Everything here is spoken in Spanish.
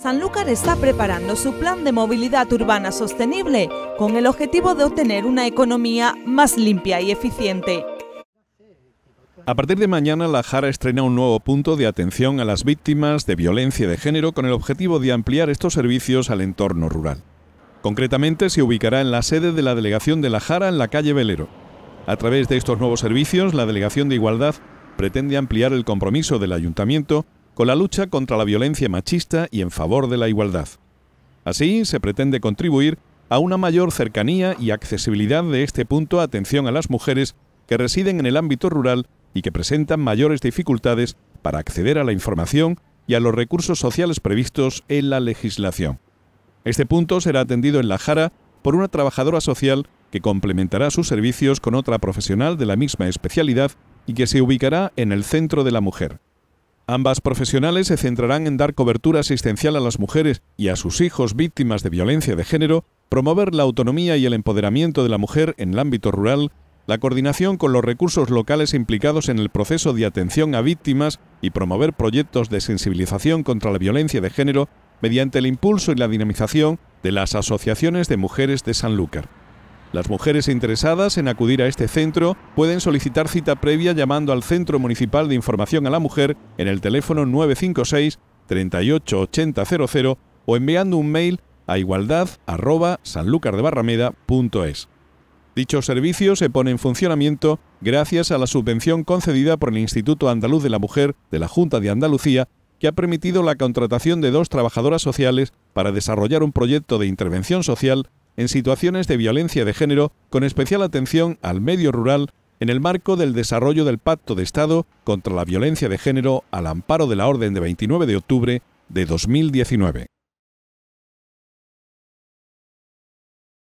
Sanlúcar está preparando su plan de movilidad urbana sostenible con el objetivo de obtener una economía más limpia y eficiente. A partir de mañana, La Jara estrena un nuevo punto de atención a las víctimas de violencia de género con el objetivo de ampliar estos servicios al entorno rural. Concretamente, se ubicará en la sede de la Delegación de La Jara en la calle Velero. A través de estos nuevos servicios, la Delegación de Igualdad pretende ampliar el compromiso del Ayuntamiento con la lucha contra la violencia machista y en favor de la igualdad. Así, se pretende contribuir a una mayor cercanía y accesibilidad de este punto a atención a las mujeres que residen en el ámbito rural y que presentan mayores dificultades para acceder a la información y a los recursos sociales previstos en la legislación. Este punto será atendido en La Jara por una trabajadora social que complementará sus servicios con otra profesional de la misma especialidad y que se ubicará en el Centro de la Mujer. Ambas profesionales se centrarán en dar cobertura asistencial a las mujeres y a sus hijos víctimas de violencia de género, promover la autonomía y el empoderamiento de la mujer en el ámbito rural, la coordinación con los recursos locales implicados en el proceso de atención a víctimas y promover proyectos de sensibilización contra la violencia de género mediante el impulso y la dinamización de las asociaciones de mujeres de Sanlúcar. Las mujeres interesadas en acudir a este centro pueden solicitar cita previa llamando al Centro Municipal de Información a la Mujer en el teléfono 956 38800 o enviando un mail a igualdad@sanlucardebarrameda.es. Dicho servicio se pone en funcionamiento gracias a la subvención concedida por el Instituto Andaluz de la Mujer de la Junta de Andalucía, que ha permitido la contratación de dos trabajadoras sociales para desarrollar un proyecto de intervención social en situaciones de violencia de género, con especial atención al medio rural, en el marco del desarrollo del Pacto de Estado contra la Violencia de Género al amparo de la Orden de 29 de octubre de 2019.